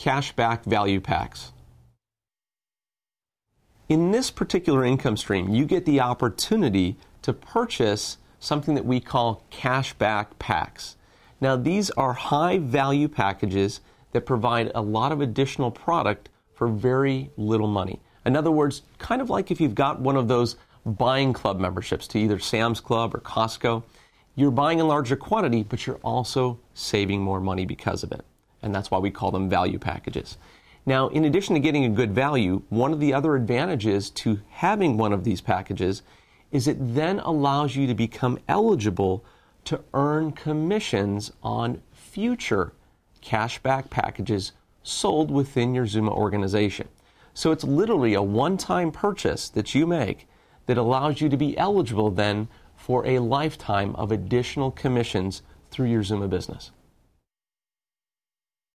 cashback value packs. In this particular income stream, you get the opportunity to purchase something that we call cashback packs. Now, these are high value packages that provide a lot of additional product for very little money. In other words, kind of like if you've got one of those buying club memberships to either Sam's Club or Costco, you're buying in larger quantity, but you're also saving more money because of it and that's why we call them value packages. Now, in addition to getting a good value, one of the other advantages to having one of these packages is it then allows you to become eligible to earn commissions on future cashback packages sold within your Zuma organization. So it's literally a one time purchase that you make that allows you to be eligible then for a lifetime of additional commissions through your Zuma business.